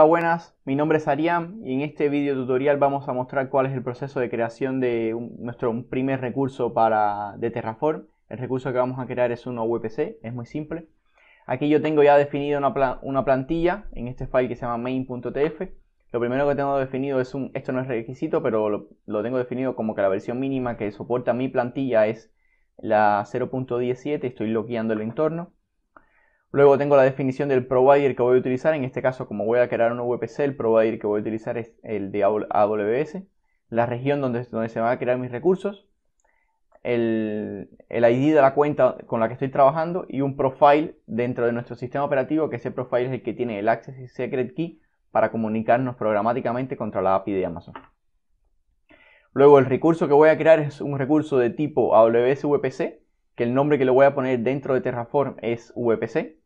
Hola buenas, mi nombre es Ariam y en este video tutorial vamos a mostrar cuál es el proceso de creación de nuestro primer recurso para, de Terraform. El recurso que vamos a crear es uno VPC, es muy simple. Aquí yo tengo ya definido una, plantilla en este file que se llama main.tf. Lo primero que tengo definido es un, esto no es requisito, pero lo, lo tengo definido como que la versión mínima que soporta mi plantilla es la 0.17, estoy bloqueando el entorno. Luego tengo la definición del provider que voy a utilizar. En este caso, como voy a crear un VPC, el provider que voy a utilizar es el de AWS. La región donde, donde se van a crear mis recursos. El, el, ID de la cuenta con la que estoy trabajando y un profile dentro de nuestro sistema operativo, que ese profile es el que tiene el Access y Secret Key para comunicarnos programáticamente contra la API de Amazon. Luego el recurso que voy a crear es un recurso de tipo AWS VPC, que el nombre que le voy a poner dentro de Terraform es VPC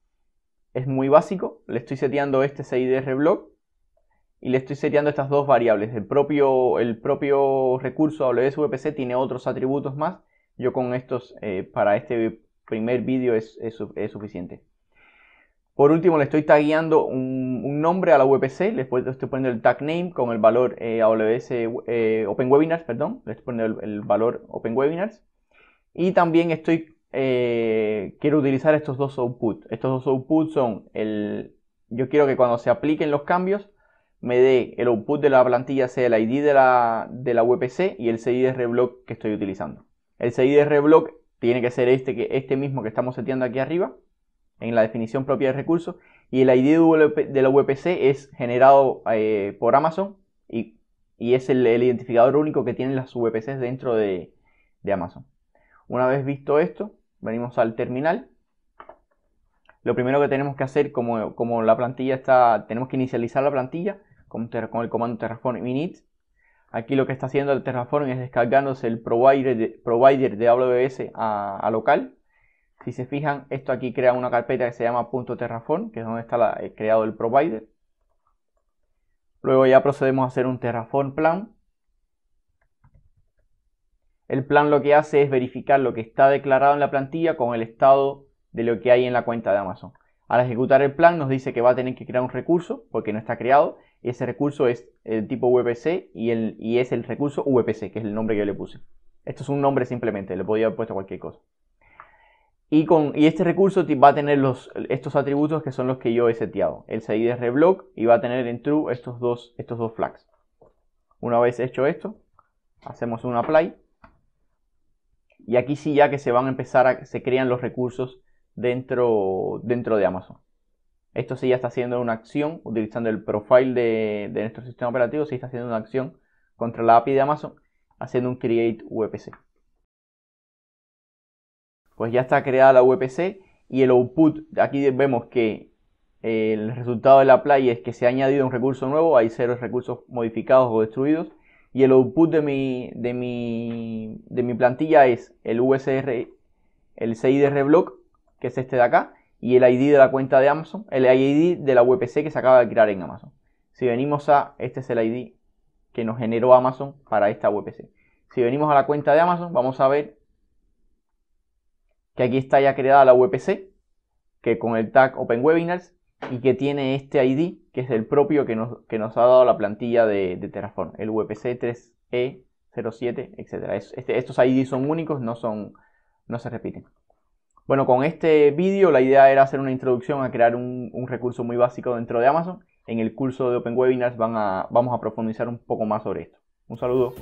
es muy básico. Le estoy seteando este CIDR block y le estoy seteando estas dos variables. El propio, el propio recurso vpc tiene otros atributos más. Yo con estos, eh, para este primer vídeo es, es, suficiente. Por último, le estoy tagueando un, nombre a la VPC, le estoy, poniendo el tag name con el valor eh, AWS eh, Open Webinars, perdón, le estoy poniendo el, valor Open Webinars. Y también estoy quiero utilizar estos dos outputs. Estos dos outputs son el... Yo quiero que cuando se apliquen los cambios me dé el output de la plantilla sea el ID de la, de la VPC y el CIDR block que estoy utilizando. El CIDR block tiene que ser este, que, este mismo que estamos seteando aquí arriba, en la definición propia de recursos. y el ID de la VPC es generado eh, por Amazon y, es el, identificador único que tienen las VPCs dentro de Amazon. Una vez visto esto, venimos al terminal. Lo primero que tenemos que hacer, como, la plantilla está, tenemos que inicializar la plantilla con, el comando Terraform init. Aquí lo que está haciendo el Terraform es descargándose el provider de, provider de AWS a, local. Si se fijan, esto aquí crea una carpeta que se llama .terraform, que es donde está eh, creado el provider. Luego ya procedemos a hacer un Terraform plan el plan lo que hace es verificar lo que está declarado en la plantilla con el estado de lo que hay en la cuenta de Amazon. Al ejecutar el plan nos dice que va a tener que crear un recurso porque no está creado. Ese recurso es el tipo VPC y, es el recurso VPC, que es el nombre que yo le puse. Esto es un nombre simplemente, le podía haber puesto cualquier cosa. Y, este recurso va a tener estos atributos que son los que yo he seteado. El CIDR reblock y va a tener en true estos dos, estos dos flags. Una vez hecho esto, hacemos un apply y aquí sí ya que se van a empezar a, se crean los recursos dentro, dentro de Amazon. Esto sí ya está haciendo una acción, utilizando el profile de, nuestro sistema operativo, sí está haciendo una acción contra la API de Amazon, haciendo un create VPC. Pues ya está creada la VPC y el output, aquí vemos que el resultado de la play es que se ha añadido un recurso nuevo, hay cero recursos modificados o destruidos y el output de mi, de mi, plantilla es el UCR el CIDR block, que es este de acá, y el ID de la cuenta de Amazon, el ID de la UPC que se acaba de crear en Amazon. Si venimos a, este es el ID que nos generó Amazon para esta UPC. Si venimos a la cuenta de Amazon, vamos a ver que aquí está ya creada la UPC, que con el tag Open Webinars y que tiene este ID que es el propio que nos, ha dado la plantilla de, Terraform, el VPC 3E07, e, etc. Este, estos ID son únicos, no, son, no se repiten. Bueno, con este vídeo la idea era hacer una introducción a crear un, recurso muy básico dentro de Amazon. En el curso de Open Webinars van a, vamos a profundizar un poco más sobre esto. Un saludo.